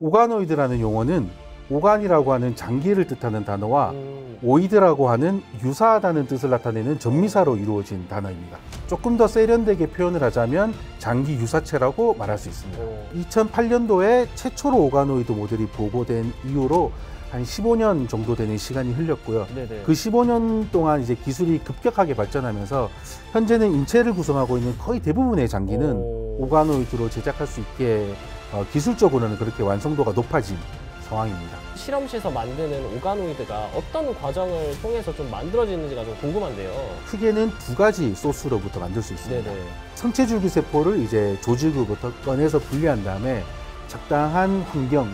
오가노이드라는 용어는 오간이라고 하는 장기를 뜻하는 단어와 음. 오이드라고 하는 유사하다는 뜻을 나타내는 전미사로 이루어진 단어입니다. 조금 더 세련되게 표현을 하자면 장기 유사체라고 말할 수 있습니다. 음. 2008년도에 최초로 오가노이드 모델이 보고된 이후로 한 15년 정도 되는 시간이 흘렸고요. 네네. 그 15년 동안 이제 기술이 급격하게 발전하면서 현재는 인체를 구성하고 있는 거의 대부분의 장기는 오... 오가노이드로 제작할 수 있게 어, 기술적으로는 그렇게 완성도가 높아진 상황입니다. 실험실에서 만드는 오가노이드가 어떤 과정을 통해서 좀 만들어지는지가 좀 궁금한데요. 크게는 두 가지 소스로부터 만들 수 있습니다. 네네. 성체줄기 세포를 이제 조직으로부터 꺼내서 분리한 다음에 적당한 환경,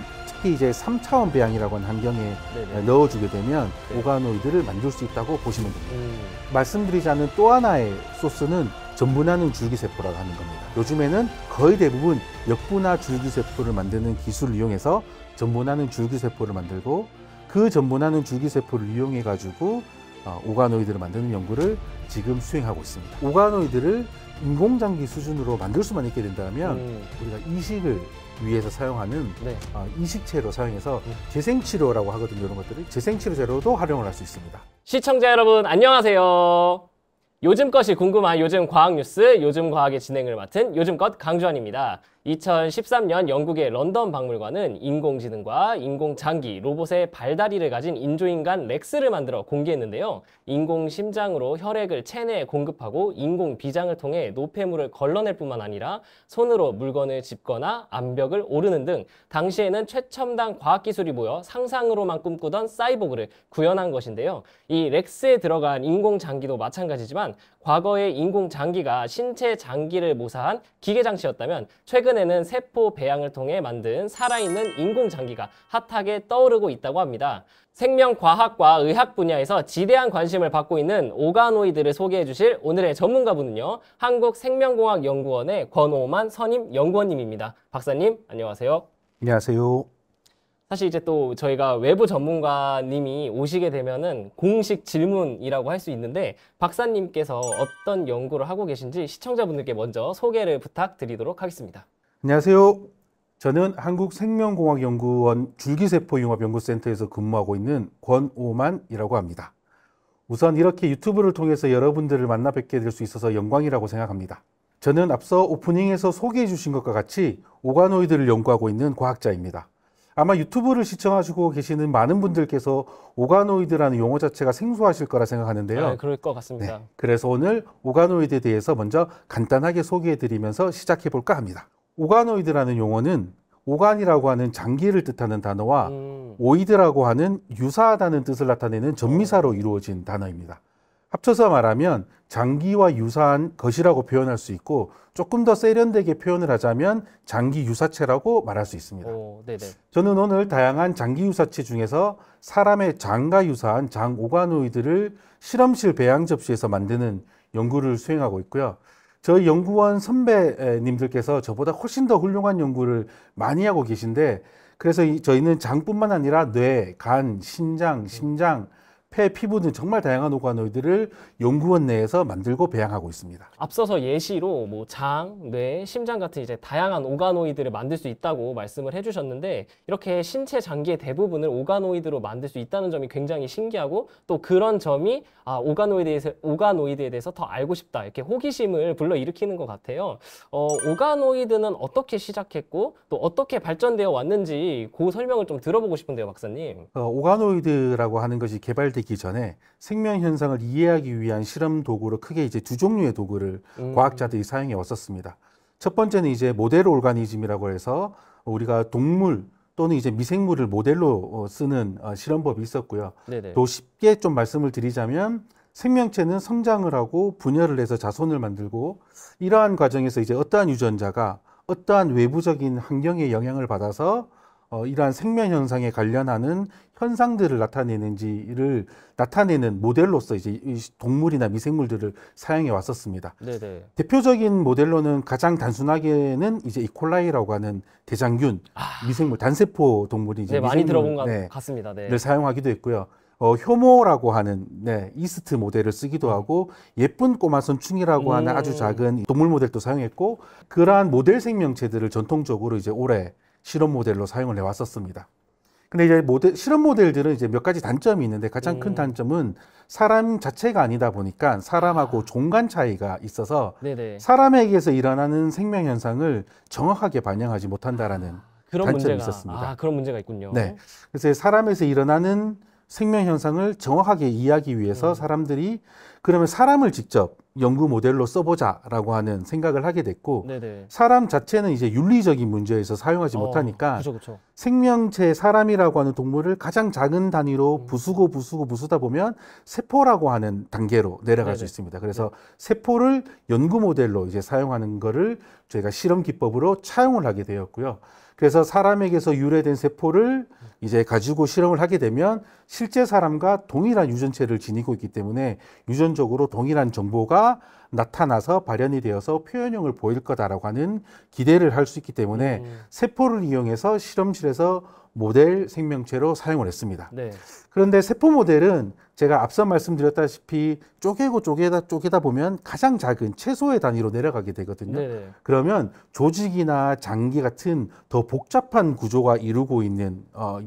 특히 이제 3차원 배양이라고 하는 환경에 네네. 넣어주게 되면 네. 오가노이드를 만들 수 있다고 보시면 됩니다. 음. 말씀드리자면 또 하나의 소스는 전분하는 줄기세포라고 하는 겁니다. 요즘에는 거의 대부분 역분화 줄기세포를 만드는 기술을 이용해서 전분하는 줄기세포를 만들고 그 전분하는 줄기세포를 이용해 가지고 어, 오가노이드를 만드는 연구를 지금 수행하고 있습니다. 오가노이드를 인공장기 수준으로 만들 수만 있게 된다면 음. 우리가 이식을 위에서 사용하는 네. 어, 이식체로 사용해서 네. 재생치료라고 하거든요. 이런 것들을 재생치료제로도 활용을 할 수 있습니다. 시청자 여러분 안녕하세요. 요즘 것이 궁금한 요즘 과학 뉴스, 요즘 과학의 진행을 맡은 요즘 것 강주환입니다. 2013년 영국의 런던 박물관은 인공지능과 인공장기, 로봇의 발다리를 가진 인조인간 렉스를 만들어 공개했는데요. 인공심장으로 혈액을 체내에 공급하고 인공비장을 통해 노폐물을 걸러낼 뿐만 아니라 손으로 물건을 짚거나 암벽을 오르는 등 당시에는 최첨단 과학기술이 모여 상상으로만 꿈꾸던 사이보그를 구현한 것인데요. 이 렉스에 들어간 인공장기도 마찬가지지만 과거의 인공장기가 신체 장기를 모사한 기계장치였다면 최근에는 세포 배양을 통해 만든 살아있는 인공장기가 핫하게 떠오르고 있다고 합니다. 생명과학과 의학 분야에서 지대한 관심을 받고 있는 오가노이드를 소개해 주실 오늘의 전문가분은요. 한국생명공학연구원의 권오만 선임 연구원님입니다. 박사님 안녕하세요. 안녕하세요. 사실 이제 또 저희가 외부 전문가님이 오시게 되면은 공식 질문이라고 할 수 있는데 박사님께서 어떤 연구를 하고 계신지 시청자분들께 먼저 소개를 부탁드리도록 하겠습니다. 안녕하세요. 저는 한국생명공학연구원 줄기세포융합연구센터에서 근무하고 있는 권오만이라고 합니다. 우선 이렇게 유튜브를 통해서 여러분들을 만나 뵙게 될 수 있어서 영광이라고 생각합니다. 저는 앞서 오프닝에서 소개해 주신 것과 같이 오가노이드를 연구하고 있는 과학자입니다. 아마 유튜브를 시청하시고 계시는 많은 분들께서 오가노이드라는 용어 자체가 생소하실 거라 생각하는데요. 네, 그럴 것 같습니다. 네, 그래서 오늘 오가노이드에 대해서 먼저 간단하게 소개해드리면서 시작해볼까 합니다. 오가노이드라는 용어는 오간이라고 하는 장기를 뜻하는 단어와 음. 오이드라고 하는 유사하다는 뜻을 나타내는 전미사로 이루어진 단어입니다. 합쳐서 말하면 장기와 유사한 것이라고 표현할 수 있고 조금 더 세련되게 표현을 하자면 장기 유사체라고 말할 수 있습니다. 오, 저는 오늘 다양한 장기 유사체 중에서 사람의 장과 유사한 장오가노이드를 실험실 배양 접시에서 만드는 연구를 수행하고 있고요. 저희 연구원 선배님들께서 저보다 훨씬 더 훌륭한 연구를 많이 하고 계신데 그래서 저희는 장뿐만 아니라 뇌, 간, 신장, 심장, 음. 폐, 피부 등 정말 다양한 오가노이드를 연구원 내에서 만들고 배양하고 있습니다. 앞서서 예시로 뭐 장, 뇌, 심장 같은 이제 다양한 오가노이드를 만들 수 있다고 말씀을 해주셨는데 이렇게 신체 장기의 대부분을 오가노이드로 만들 수 있다는 점이 굉장히 신기하고 또 그런 점이 아 오가노이드에 대해서, 오가노이드에 대해서 더 알고 싶다 이렇게 호기심을 불러일으키는 것 같아요. 어, 오가노이드는 어떻게 시작했고 또 어떻게 발전되어 왔는지 그 설명을 좀 들어보고 싶은데요, 박사님. 어, 오가노이드라고 하는 것이 개발되 밝히기 전에 생명 현상을 이해하기 위한 실험 도구로 크게 이제 두 종류의 도구를 음. 과학자들이 사용해 왔었습니다. 첫 번째는 이제 모델 오 올가니즘이라고 해서 우리가 동물 또는 이제 미생물을 모델로 어, 쓰는 어, 실험법이 있었고요. 네네. 또 쉽게 좀 말씀을 드리자면 생명체는 성장을 하고 분열을 해서 자손을 만들고 이러한 과정에서 이제 어떠한 유전자가 어떠한 외부적인 환경에 영향을 받아서 어, 이러한 생명 현상에 관련하는 현상들을 나타내는지를 나타내는 모델로서 이제 동물이나 미생물들을 사용해 왔었습니다. 네네. 대표적인 모델로는 가장 단순하게는 이제 이콜라이라고 하는 대장균 아... 미생물 단세포 동물이 이제 네, 미생물, 많이 들어본 것 네, 같습니다. 네. 를 사용하기도 했고요. 어, 효모라고 하는 네, 이스트 모델을 쓰기도 음. 하고 예쁜 꼬마 선충이라고 음... 하는 아주 음. 작은 동물 모델도 사용했고 그러한 모델 생명체들을 전통적으로 이제 올해 실험 모델로 사용을 해왔었습니다. 근데 이제 모델, 실험 모델들은 이제 몇 가지 단점이 있는데 가장 음. 큰 단점은 사람 자체가 아니다 보니까 사람하고 아. 종간 차이가 있어서 네네. 사람에게서 일어나는 생명 현상을 정확하게 반영하지 못한다라는 아, 그런 단점이 문제가, 있었습니다. 아, 그런 문제가 있군요. 네. 그래서 사람에서 일어나는 생명 현상을 정확하게 이해하기 위해서 음. 사람들이 그러면 사람을 직접 연구 모델로 써보자라고 하는 생각을 하게 됐고 네네. 사람 자체는 이제 윤리적인 문제에서 사용하지 어, 못하니까 그쵸, 그쵸. 생명체 사람이라고 하는 동물을 가장 작은 단위로 음. 부수고 부수고 부수다 보면 세포라고 하는 단계로 내려갈 네네. 수 있습니다. 그래서 네 세포를 연구 모델로 이제 사용하는 거를 저희가 실험 기법으로 차용을 하게 되었고요. 그래서 사람에게서 유래된 세포를 이제 가지고 실험을 하게 되면 실제 사람과 동일한 유전체를 지니고 있기 때문에 유전적으로 동일한 정보가 나타나서 발현이 되어서 표현형을 보일 거다라고 하는 기대를 할 수 있기 때문에 음. 세포를 이용해서 실험실에서 모델 생명체로 사용을 했습니다. 네. 그런데 세포 모델은 제가 앞서 말씀드렸다시피 쪼개고 쪼개다 쪼개다 보면 가장 작은 최소의 단위로 내려가게 되거든요. 네. 그러면 조직이나 장기 같은 더 복잡한 구조가 이루고 있는 어,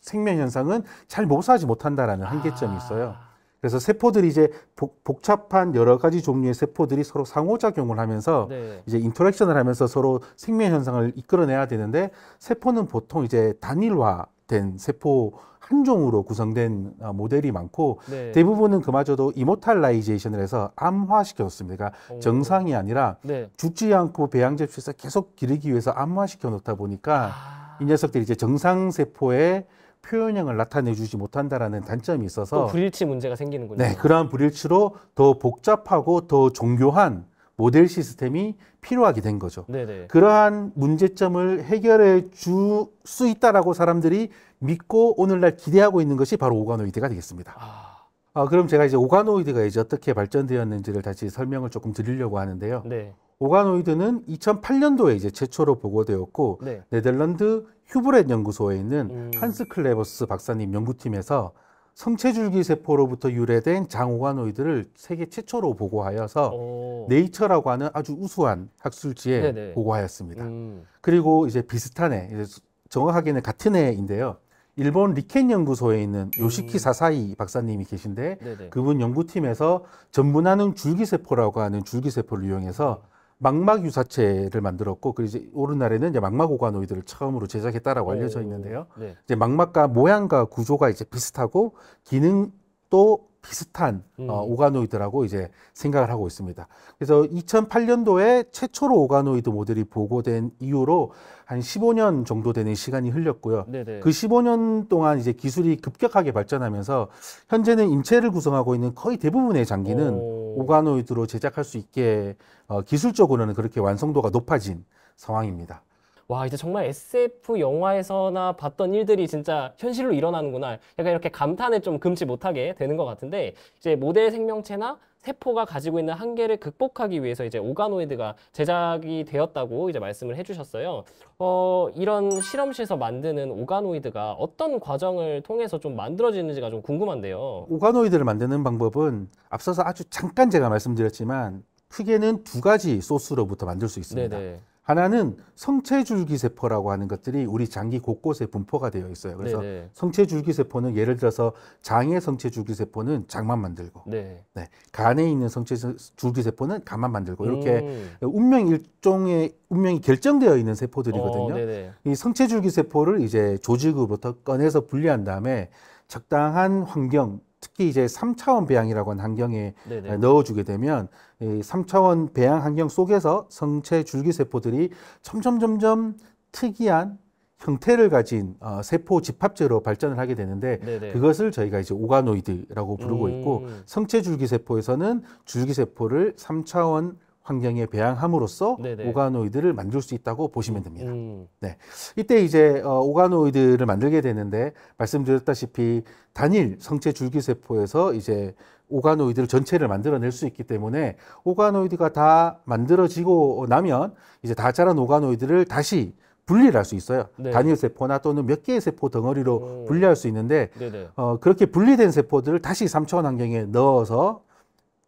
생명 현상은 잘 묘사하지 못한다라는 한계점이 아. 있어요. 아. 그래서 세포들이 이제 복, 잡한 여러 가지 종류의 세포들이 서로 상호작용을 하면서 네. 이제 인터랙션을 하면서 서로 생명 현상을 이끌어내야 되는데 세포는 보통 이제 단일화된 세포 한 종으로 구성된 어, 모델이 많고 네. 대부분은 그마저도 이모탈라이제이션을 해서 암화시켰습니다 그러니까 오. 정상이 아니라 네. 죽지 않고 배양접시에서 계속 기르기 위해서 암화시켜 놓다 보니까 아. 이 녀석들이 이제 정상 세포에 표현형을 나타내주지 못한다라는 단점이 있어서 불일치 문제가 생기는군요. 네, 그러한 불일치로 더 복잡하고 더종교한 모델 시스템이 필요하게 된 거죠. 네네. 네. 그러한 문제점을 해결해 줄 수 있다라고 사람들이 믿고 오늘날 기대하고 있는 것이 바로 오가노이드가 되겠습니다. 아... 아, 그럼 제가 이제 오가노이드가 이제 어떻게 발전되었는지를 다시 설명을 조금 드리려고 하는데요. 네. 오가노이드는 2008년도에 이제 최초로 보고되었고 네. 덜란드 휴브렛 연구소에 있는 음. 한스 클레버스 박사님 연구팀에서 성체줄기 세포로부터 유래된 장호가노이드를 세계 최초로 보고하여서 오. 네이처라고 하는 아주 우수한 학술지에 네네. 보고하였습니다. 음. 그리고 이제 비슷한 해, 이제 정확하게는 같은 해인데요. 일본 리켄 연구소에 있는 음. 요시키 사사이 박사님이 계신데 네네. 그분 연구팀에서 전분하는 줄기세포라고 하는 줄기세포를 이용해서 망막 유사체를 만들었고 그리고 이제 오른날에는 이제 망막 오가노이드를 처음으로 제작했다라고 알려져 있는데요. 네. 이제 망막과 모양과 구조가 이제 비슷하고 기능도 비슷한 음. 어, 오가노이드라고 이제 생각을 하고 있습니다. 그래서 2008년도에 최초로 오가노이드 모델이 보고된 이후로 한 15년 정도 되는 시간이 흘렸고요. 네네. 그 15년 동안 이제 기술이 급격하게 발전하면서 현재는 인체를 구성하고 있는 거의 대부분의 장기는 오. 가노이드로 제작할 수 있게 어, 기술적으로는 그렇게 완성도가 높아진 상황입니다. 와 이제 정말 SF 영화에서나 봤던 일들이 진짜 현실로 일어나는구나 약간 이렇게 감탄에 좀 금치 못하게 되는 것 같은데 이제 모델 생명체나 세포가 가지고 있는 한계를 극복하기 위해서 이제 오가노이드가 제작이 되었다고 이제 말씀을 해주셨어요. 어, 이런 실험실에서 만드는 오가노이드가 어떤 과정을 통해서 좀 만들어지는지가 좀 궁금한데요. 오가노이드를 만드는 방법은 앞서서 아주 잠깐 제가 말씀드렸지만 크게는 두 가지 소스로부터 만들 수 있습니다. 네네. 하나는 성체줄기세포라고 하는 것들이 우리 장기 곳곳에 분포가 되어 있어요. 그래서 네, 네. 성체줄기세포는 예를 들어서 장의 성체줄기세포는 장만 만들고, 네. 네. 간에 있는 성체줄기세포는 간만 만들고 이렇게 음. 운명 일종의 운명이 결정되어 있는 세포들이거든요. 어, 이 성체줄기세포를 이제 조직으로부터 꺼내서 분리한 다음에 적당한 환경 특히 이제 삼차원 배양이라고 하는 환경에 네네. 넣어주게 되면 이 삼차원 배양 환경 속에서 성체 줄기세포들이 점점점점 특이한 형태를 가진 어, 세포 집합체로 발전을 하게 되는데 네네. 그것을 저희가 이제 오가노이드라고 부르고 음. 있고 성체 줄기세포에서는 줄기세포를 삼차원 환경에 배양함으로써 네네. 오가노이드를 만들 수 있다고 보시면 됩니다. 음. 네. 이때 이제 어, 오가노이드를 만들게 되는데 말씀드렸다시피 단일 성체 줄기 세포에서 이제 오가노이드를 전체를 만들어낼 수 있기 때문에 오가노이드가 다 만들어지고 나면 이제 다 자란 오가노이드를 다시 분리할수 있어요. 네. 단일 세포나 또는 몇 개의 세포 덩어리로 오. 음. 분리할 수 있는데 어, 그렇게 분리된 세포들을 다시 삼차 환경에 넣어서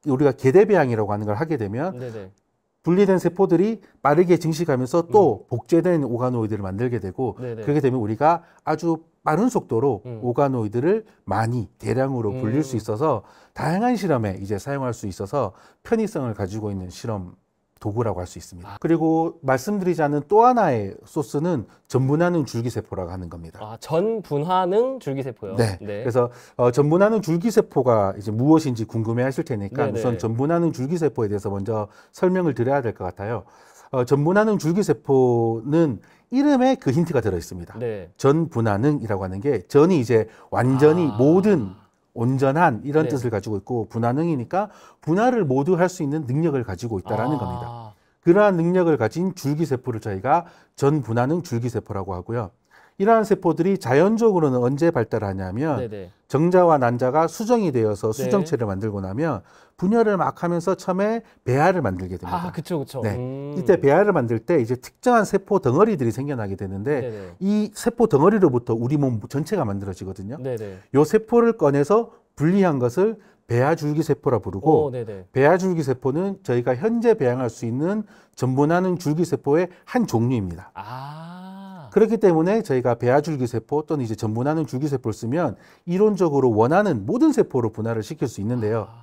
우리가 계대배양이라고 하는 걸 하게 되면 네네. 분리된 세포들이 빠르게 증식하면서 또 음. 복제된 오가노이드를 만들게 되고 네네. 그렇게 되면 우리가 아주 빠른 속도로 음. 오가노이드를 많이 대량으로 불릴 음. 수 있어서 다양한 실험에 이제 사용할 수 있어서 편의성을 가지고 있는 실험 도구라고 할 수 있습니다. 그리고 말씀드리지 않은 또 하나의 소스는 전분하는 줄기세포라고 하는 겁니다. 아, 전분하는 줄기세포요? 네. 네. 그래서 어, 전분하는 줄기세포가 이제 무엇인지 궁금해 하실 테니까 네네. 우선 네. 전분하는 줄기세포에 대해서 먼저 설명을 드려야 될 것 같아요. 어, 전분하는 줄기세포는 이름에 그 힌트가 들어 있습니다. 네. 전분하는이라고 하는 게 전이 이제 완전히 아. 모든 온전한 이런 네. 뜻을 가지고 있고 분화능이니까 분화를 모두 할 수 있는 능력을 가지고 있다라는 아. 겁니다. 그러한 능력을 가진 줄기세포를 저희가 전분화능 줄기세포라고 하고요. 이러한 세포들이 자연적으로는 언제 발달하냐면 네네. 네. 정자와 난자가 수정이 되어서 네. 수정체를 네. 만들고 나면 분열을 막 하면서 처음에 배아를 만들게 됩니다. 아, 그렇죠, 그렇죠. 네. 음. 이때 배아를 만들 때 이제 특정한 세포 덩어리들이 생겨나게 되는데 네네. 네. 이 세포 덩어리로부터 우리 몸 전체가 만들어지거든요. 네네. 요 세포를 꺼내서 분리한 것을 배아줄기 세포라 부르고 배아줄기 세포는 저희가 현재 배양할 수 있는 전분하는 줄기 세포의 한 종류입니다. 아. 그렇기 때문에 저희가 배아줄기세포 또는 이제 전분하는 줄기세포를 쓰면 이론적으로 원하는 모든 세포로 분할을 시킬 수 있는데요. 아.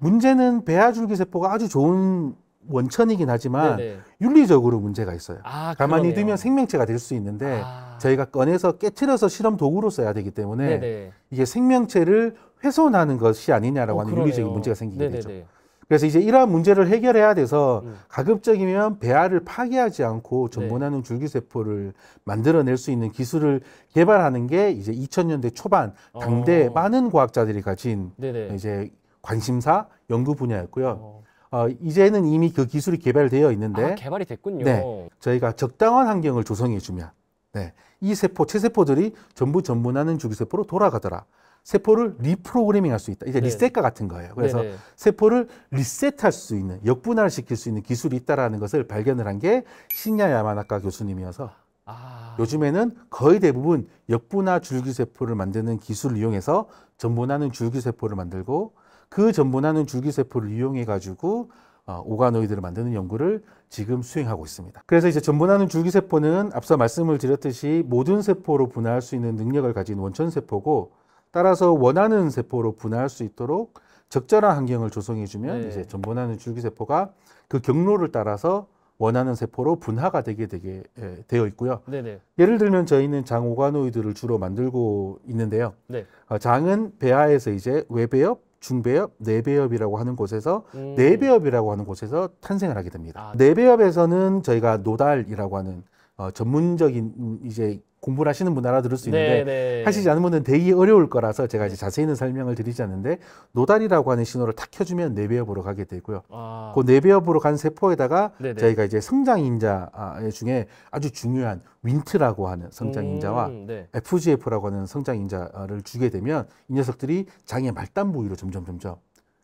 문제는 배아줄기세포가 아주 좋은 원천이긴 하지만 네네. 윤리적으로 문제가 있어요. 아, 가만히 그러네요. 두면 생명체가 될 수 있는데 아. 저희가 꺼내서 깨트려서 실험 도구로 써야 되기 때문에 네네. 이게 생명체를 훼손하는 것이 아니냐라고 어, 하는 그러네요. 윤리적인 문제가 생기게 네네네. 되죠. 그래서 이제 이러한 문제를 해결해야 돼서 음. 가급적이면 배아를 파괴하지 않고 전분하는 네. 줄기세포를 만들어낼 수 있는 기술을 개발하는 게 이제 2000년대 초반 어. 당대 어. 많은 과학자들이 가진 네네. 이제 관심사 연구 분야였고요. 어. 어, 이제는 이미 그 기술이 개발되어 있는데 아, 개발이 됐군요. 네, 저희가 적당한 환경을 조성해 주면 네, 이 세포 체세포들이 전부 전분하는 줄기세포로 돌아가더라. 세포를 리프로그래밍 할 수 있다. 이제 네. 리셋과 같은 거예요. 그래서 네, 네 세포를 리셋할 수 있는 역분화를 시킬 수 있는 기술이 있다라는 것을 발견을 한 게 신야 야마나카 교수님이어서 아... 요즘에는 거의 대부분 역분화 줄기세포를 만드는 기술을 이용해서 전분하는 줄기세포를 만들고 그 전분하는 줄기세포를 이용해 가지고 어, 오가노이드를 만드는 연구를 지금 수행하고 있습니다. 그래서 이제 전분하는 줄기세포는 앞서 말씀을 드렸듯이 모든 세포로 분화할 수 있는 능력을 가진 원천세포고 따라서 원하는 세포로 분할할수 있도록 적절한 환경을 조성해주면 네. 이제 전분하는 줄기세포가 그 경로를 따라서 원하는 세포로 분화가 되게 되게 에, 예, 되어 있고요. 네네. 예를 들면 저희는 장오가노이드를 주로 만들고 있는데요. 네. 어, 장은 배아에서 이제 외배엽, 중배엽, 내배엽이라고 하는 곳에서 음. 내배엽이라고 하는 곳에서 탄생을 하게 됩니다. 아, 네. 내배엽에서는 저희가 노달이라고 하는 어, 전문적인 이제 공부를 하시는 분 알아들을 수 있는데 네네. 네. 하시지 않으면 되게 어려울 거라서 제가 이제 자세히는 설명을 드리지 않는데 노다리라고 하는 신호를 탁 켜주면 뇌배엽으로 가게 되고요. 아. 그 뇌배엽으로 간 세포에다가 네네. 네. 저희가 이제 성장인자 중에 아주 중요한 윈트라고 하는 성장인자와 음, 네. FGF라고 하는 성장인자를 주게 되면 이 녀석들이 장의 말단 부위로 점점 점점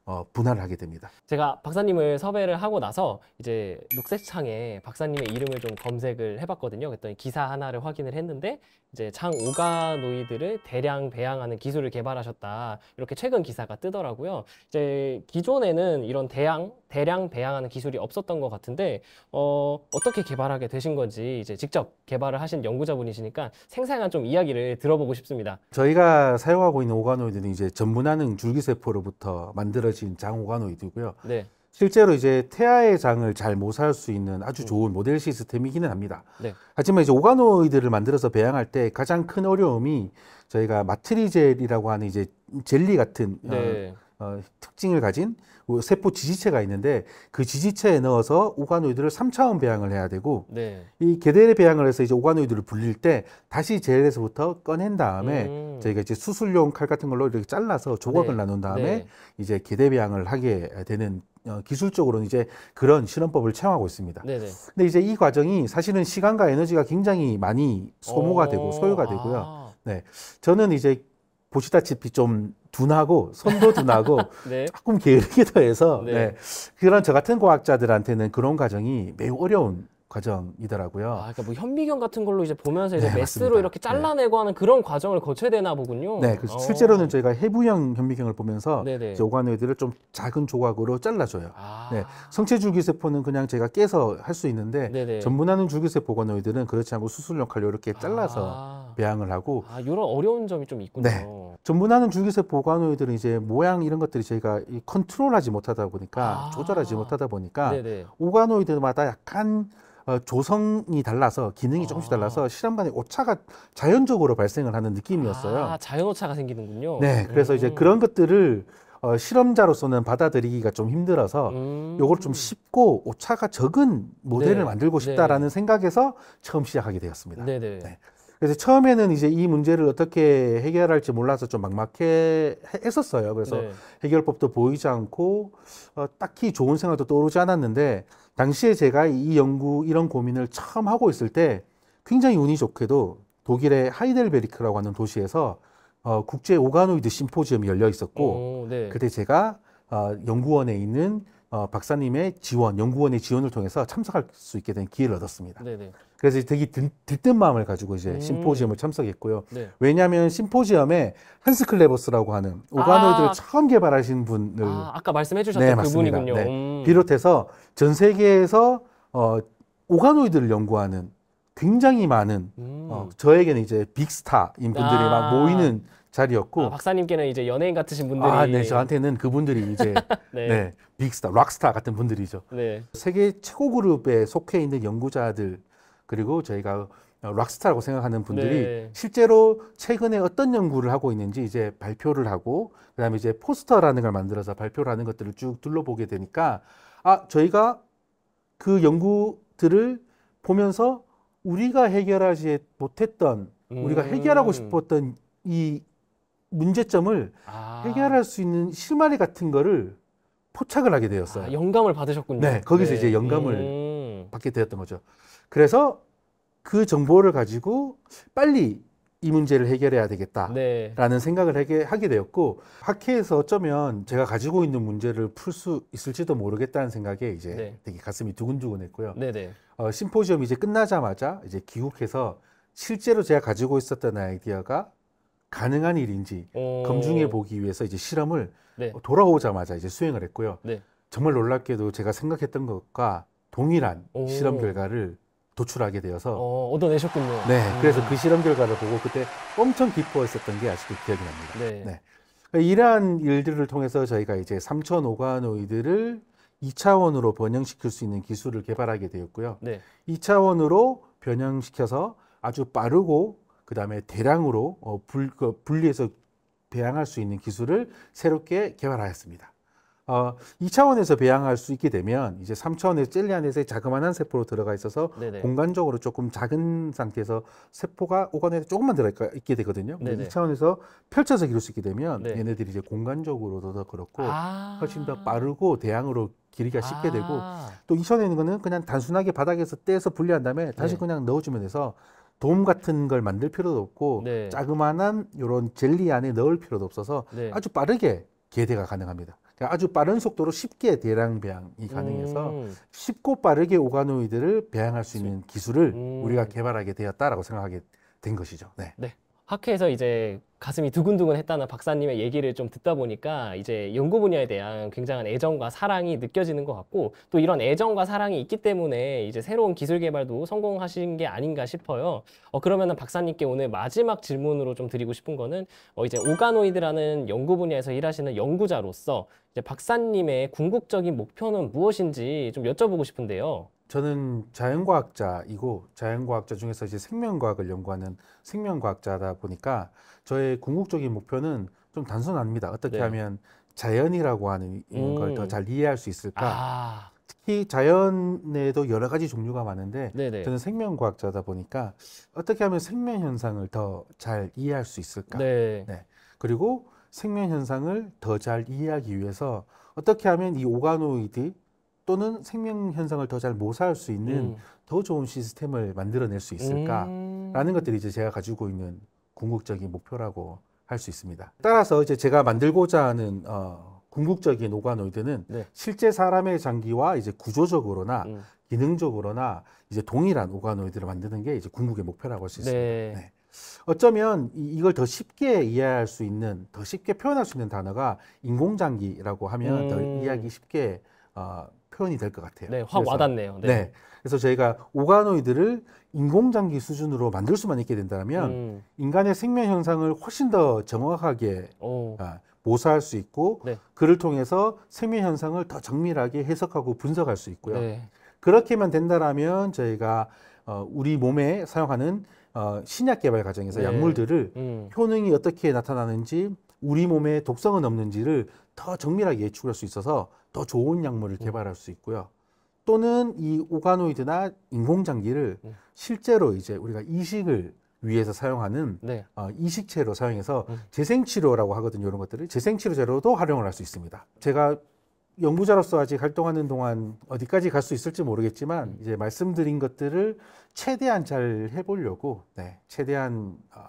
어, 분할을 하게 됩니다. 제가 박사님을 섭외를 하고 나서 이제 녹색창에 박사님의 이름을 좀 검색을 해봤거든요. 그랬더니 기사 하나를 확인을 했는데 이제 창 오가노이드를 대량 배양하는 기술을 개발하셨다 이렇게 최근 기사가 뜨더라고요. 이제 기존에는 이런 대양 대량 배양하는 기술이 없었던 것 같은데 어, 어떻게 개발하게 되신 건지 이제 직접 개발을 하신 연구자분이시니까 생생한 좀 이야기를 들어보고 싶습니다. 저희가 사용하고 있는 오가노이드는 이제 전분하는 줄기세포로부터 만들어진 장 오가노이드고요. 네. 실제로 이제 태아의 장을 잘 모사할 수 있는 아주 음. 좋은 모델 시스템이기는 합니다. 네. 하지만 이제 오가노이드를 만들어서 배양할 때 가장 큰 어려움이 저희가 마트리젤이라고 하는 이제 젤리 같은 어, 네. 어, 어, 특징을 가진 뭐 세포 지지체가 있는데 그 지지체에 넣어서 오가노이드를 삼차원 배양을 해야 되고 네. 이게대에 배양을 해서 이제 오가노이드를 불릴 때 다시 젤에서부터 꺼낸 다음에 음. 저희가 이제 수술용 칼 같은 걸로 이렇게 잘라서 조각을 네. 나눈 다음에 네. 이제 게대 배양을 하게 되는 어, 기술적으로는 이제 그런 실험법을 체험하고 있습니다. 네네. 네. 근데 이제 이 과정이 사실은 시간과 에너지가 굉장히 많이 소모가 되고 어. 소요가 되고요. 아. 네. 저는 이제 보시다시피 좀 둔하고 선도 둔하고 네. 조금 게으르게 더해서 네. 네. 그런 저 같은 과학자들한테는 그런 과정이 매우 어려운 과정이더라고요. 아, 그러니까 뭐 현미경 같은 걸로 이제 보면서 이제 네, 메스로 맞습니다. 이렇게 네. 잘라내고 네. 하는 그런 과정을 거쳐야 되나 보군요. 네, 그래서 어. 실제로는 저희가 해부형 현미경을 보면서 네, 네. 오가노이드를 좀 작은 조각으로 잘라줘요. 아. 네, 성체 줄기세포는 그냥 제가 깨서 할 수 있는데 네네. 전문하는 줄기세포 오가노이드는 그렇지 않고 수술용 칼로 이렇게 잘라서 아. 배양을 하고 아, 이런 어려운 점이 좀 있군요. 네. 전문하는줄기세 보관호이들은 이제 모양 이런 것들이 저희가 컨트롤하지 못하다 보니까 아. 조절하지 못하다 보니까 오가노이드마다 약간 어, 조성이 달라서 기능이 조금씩 아. 달라서 실험반에 오차가 자연적으로 발생을 하는 느낌이었어요. 아, 자연 오차가 생기는군요. 네, 그래서 음. 이제 그런 것들을 어, 실험자로서는 받아들이기가 좀 힘들어서 음. 요걸 좀 쉽고 오차가 적은 모델을 네. 만들고 네. 싶다라는 네. 생각에서 처음 시작하게 되었습니다. 네네. 네. 그래서 처음에는 이제 이 문제를 어떻게 해결할지 몰라서 좀 막막해 했었어요. 그래서 네. 해결법도 보이지 않고 어, 딱히 좋은 생각도 떠오르지 않았는데 당시에 제가 이 연구 이런 고민을 처음 하고 있을 때 굉장히 운이 좋게도 독일의 하이델베리크라고 하는 도시에서 어, 국제 오가노이드 심포지엄이 열려 있었고 오, 네. 그때 제가 어, 연구원에 있는 어, 박사님의 지원, 연구원의 지원을 통해서 참석할 수 있게 된 기회를 얻었습니다. 네네. 그래서 되게 들, 뜬 마음을 가지고 이제 음. 심포지엄을 참석했고요. 네. 왜냐하면 심포지엄에 한스 클레버스라고 하는 오가노이드를 아. 처음 개발하신 분을 아, 까 말씀해 주셨던 네, 그분이군요. 네. 음. 비롯해서 전 세계에서 어, 오가노이드를 연구하는 굉장히 많은 음. 어, 저에게는 이제 빅스타인 분들이 아. 막 모이는 자리였고 아, 박사님께는 이제 연예인 같으신 아, 분들이 아, 네, 저한테는 그분들이 이제 네. 네. 빅스타, 락스타 같은 분들이죠. 네. 세계 최고 그룹에 속해 있는 연구자들 그리고 저희가 락스타라고 생각하는 분들이 네. 실제로 최근에 어떤 연구를 하고 있는지 이제 발표를 하고 그다음에 이제 포스터라는 걸 만들어서 발표를 하는 것들을 쭉 둘러보게 되니까 아 저희가 그 연구들을 보면서 우리가 해결하지 못했던 음. 우리가 해결하고 음. 싶었던 이 문제점을 아. 해결할 수 있는 실마리 같은 거를 포착을 하게 되었어요. 아, 영감을 받으셨군요. 네, 거기서 네. 이제 영감을 음. 받게 되었던 거죠. 그래서 그 정보를 가지고 빨리 이 문제를 해결해야 되겠다라는 네. 생각을 하게, 하게 되었고 학회에서 어쩌면 제가 가지고 있는 문제를 풀 수 있을지도 모르겠다는 생각에 이제 네. 되게 가슴이 두근두근했고요. 네네. 네. 어, 심포지엄 이제 끝나자마자 이제 귀국해서 실제로 제가 가지고 있었던 아이디어가 가능한 일인지 오. 검증해 보기 위해서 이제 실험을 네. 어, 돌아오자마자 이제 수행을 했고요. 네. 정말 놀랍게도 제가 생각했던 것과 동일한 오. 실험 결과를 도출하게 되어서 어, 얻어내셨군요. 네, 음. 그래서 그 실험 결과를 보고 그때 엄청 기뻐했었던 게 아직도 기억이 납니다. 네. 네. 그러니까 이러한 일들을 통해서 저희가 이제 3천 오가노이드를 2차원으로 변형시킬 수 있는 기술을 개발하게 되었고요. 네. 2차원으로 변형시켜서 아주 빠르고 그 다음에 대량으로 어, 불, 그 분리해서 배양할 수 있는 기술을 새롭게 개발하였습니다. 어, 2차원에서 배양할 수 있게 되면 이제 3차원에서 젤리 안에서의 자그마한 세포로 들어가 있어서 네네. 공간적으로 조금 작은 상태에서 세포가 오간에 조금만 들어가 있게 되거든요. 네 2차원에서 펼쳐서 기를 수 있게 되면 네. 얘네들이 이제 공간적으로도 더 그렇고 아 훨씬 더 빠르고 대양으로 길이가 쉽게 되고 아. 또 2차원에 있는 거는 그냥 단순하게 바닥에서 떼서 분리한 다음에 다시 네. 그냥 넣어주면 돼서 돔 같은 걸 만들 필요도 없고 네. 자그마한 이런 젤리 안에 넣을 필요도 없어서 네. 아주 빠르게 개대가 가능합니다. 그러니까 아주 빠른 속도로 쉽게 대량 배양이 가능해서 음. 쉽고 빠르게 오가노이드를 배양할 수 있는 기술을 음. 우리가 개발하게 되었다라고 생각하게 된 것이죠. 네. 네. 학회에서 이제 가슴이 두근두근 했다는 박사님의 얘기를 좀 듣다 보니까 이제 연구 분야에 대한 굉장한 애정과 사랑이 느껴지는 것 같고 또 이런 애정과 사랑이 있기 때문에 이제 새로운 기술 개발도 성공하신 게 아닌가 싶어요. 어, 그러면은 박사님께 오늘 마지막 질문으로 좀 드리고 싶은 거는 어, 이제 오가노이드라는 연구 분야에서 일하시는 연구자로서 이제 박사님의 궁극적인 목표는 무엇인지 좀 여쭤보고 싶은데요. 저는 자연과학자이고 자연과학자 중에서 이제 생명과학을 연구하는 생명과학자다 보니까 저의 궁극적인 목표는 좀 단순합니다. 어떻게 네. 하면 자연이라고 하는 음. 걸더 잘 이해할 수 있을까? 아. 특히 자연에도 여러 가지 종류가 많은데 네네. 저는 생명과학자다 보니까 어떻게 하면 생명 현상을 더 잘 이해할 수 있을까? 네. 네. 그리고 생명 현상을 더 잘 이해하기 위해서 어떻게 하면 이 오가노이드 또는 생명 현상을 더 잘 모사할 수 있는 음. 더 좋은 시스템을 만들어낼 수 있을까라는 음. 것들이 이제 제가 가지고 있는 궁극적인 목표라고 할 수 있습니다. 따라서 이제 제가 만들고자 하는 어, 궁극적인 오가노이드는 네. 실제 사람의 장기와 이제 구조적으로나 음. 기능적으로나 이제 동일한 오가노이드를 만드는 게 이제 궁극의 목표라고 할 수 있습니다. 네. 네. 어쩌면 이걸 더 쉽게 이해할 수 있는 더 쉽게 표현할 수 있는 단어가 인공장기라고 하면 음. 더 이해하기 쉽게 어, 표현이 될 것 같아요. 네, 확 그래서, 와닿네요. 네. 네. 그래서 저희가 오가노이드를 인공장기 수준으로 만들 수만 있게 된다면 음. 인간의 생명 현상을 훨씬 더 정확하게 오. 아, 모사할 수 있고 네. 그를 통해서 생명 현상을 더 정밀하게 해석하고 분석할 수 있고요. 네. 그렇게만 된다라면 저희가 어, 우리 몸에 사용하는 어, 신약 개발 과정에서 네. 약물들을 음. 효능이 어떻게 나타나는지 우리 몸에 독성은 없는지를 더 정밀하게 예측할 수 있어서 더 좋은 약물을 음. 개발할 수 있고요. 또는 이 오가노이드나 인공장기를 음. 실제로 이제 우리가 이식을 위해서 사용하는 네. 어, 이식체로 사용해서 음. 재생치료라고 하거든요. 이런 것들을 재생치료제로도 활용을 할 수 있습니다. 제가 연구자로서 아직 활동하는 동안 어디까지 갈 수 있을지 모르겠지만 이제 말씀드린 것들을 최대한 잘 해보려고 네, 최대한 어,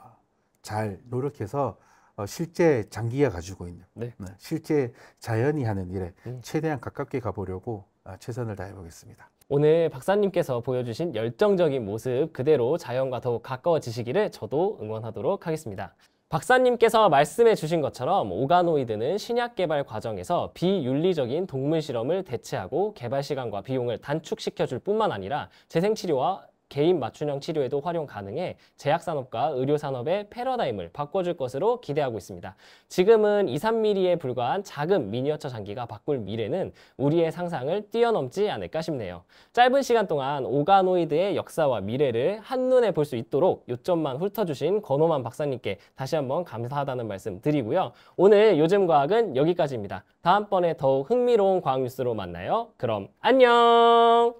잘 노력해서 어, 실제 장기가 가지고 있는 네. 네, 실제 자연이 하는 일에 음. 최대한 가깝게 가보려고 어, 최선을 다해보겠습니다. 오늘 박사님께서 보여주신 열정적인 모습 그대로 자연과 더욱 가까워지시기를 저도 응원하도록 하겠습니다. 박사님께서 말씀해 주신 것처럼 오가노이드는 신약 개발 과정에서 비윤리적인 동물 실험을 대체하고 개발 시간과 비용을 단축시켜 줄 뿐만 아니라 재생치료와 개인 맞춤형 치료에도 활용 가능해 제약산업과 의료산업의 패러다임을 바꿔줄 것으로 기대하고 있습니다. 지금은 2, 3mm에 불과한 작은 미니어처 장기가 바꿀 미래는 우리의 상상을 뛰어넘지 않을까 싶네요. 짧은 시간 동안 오가노이드의 역사와 미래를 한눈에 볼 수 있도록 요점만 훑어주신 권호만 박사님께 다시 한번 감사하다는 말씀 드리고요. 오늘 요즘 과학은 여기까지입니다. 다음번에 더욱 흥미로운 과학 뉴스로 만나요. 그럼 안녕!